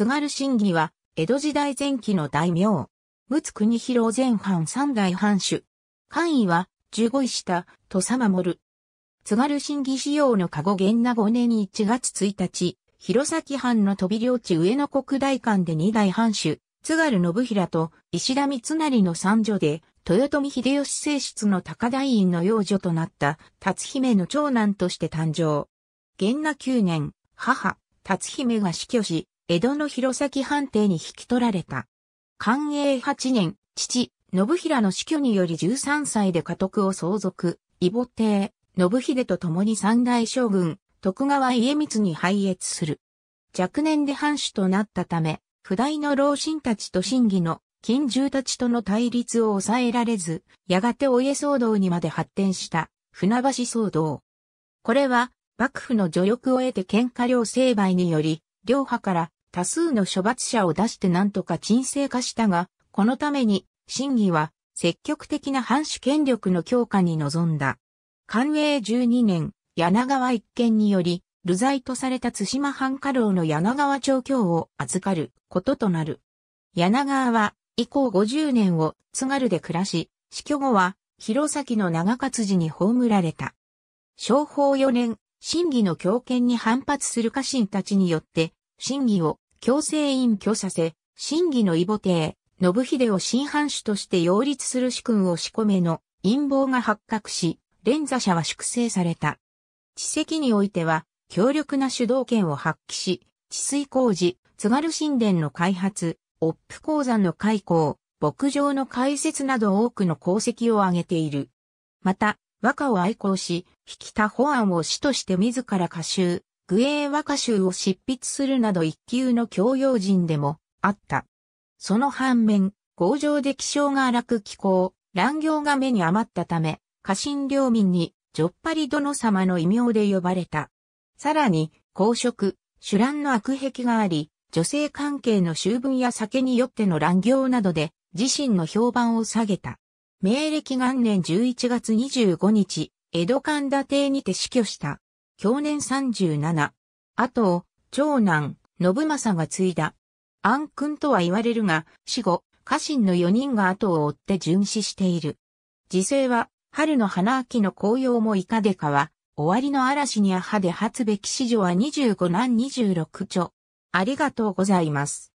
津軽審義は、江戸時代前期の大名。陸奥国広前藩三代藩主。官位は、十五位下、土佐守。津軽審義仕様の加護元那5年1月1日、弘前藩の飛び領地上野国大館で二代藩主、津軽信平と石田三成の三女で、豊臣秀吉正室の高台院の養女となった、辰姫の長男として誕生。元那9年、母、辰姫が死去し、江戸の弘前藩邸に引き取られた。寛永8年、父、信平の死去により13歳で家督を相続、異母帝、信秀と共に三大将軍、徳川家光に拝謁する。若年で藩主となったため、不代の老臣たちと審議の近住たちとの対立を抑えられず、やがてお家騒動にまで発展した船橋騒動。これは幕府の助力を得て喧嘩両成敗により、両派から多数の処罰者を出して何とか沈静化したが、このために、審議は積極的な藩主権力の強化に臨んだ。寛永12年、柳川一件により、流罪とされた津島藩家老の柳川調教を預かることとなる。柳川は以降50年を津軽で暮らし、死去後は弘前の長勝寺に葬られた。商法4年、審議の強権に反発する家臣たちによって、審議を強制隠居させ、真偽の異母帝、信秀を新藩主として擁立する主君を仕込めの陰謀が発覚し、連座者は粛清された。地籍においては、強力な主導権を発揮し、治水工事、津軽神殿の開発、オップ鉱山の開港、牧場の開設など多くの功績を挙げている。また、和歌を愛好し、引田保安を師として自ら歌集、グエー和歌集を執筆するなど一級の教養人でもあった。その反面、強情で気性が荒く気候、乱行が目に余ったため、家臣領民に、ジョッパリ殿様の異名で呼ばれた。さらに、公職、主乱の悪癖があり、女性関係の修文や酒によっての乱行などで、自身の評判を下げた。明暦元年11月25日、江戸神田邸にて死去した。去年37。あと、長男、信政が継いだ。安君とは言われるが、死後、家臣の4人が後を追って巡視している。時勢は、春の花秋の紅葉もいかでかは、終わりの嵐にあはで発べき史上は25何26著。ありがとうございます。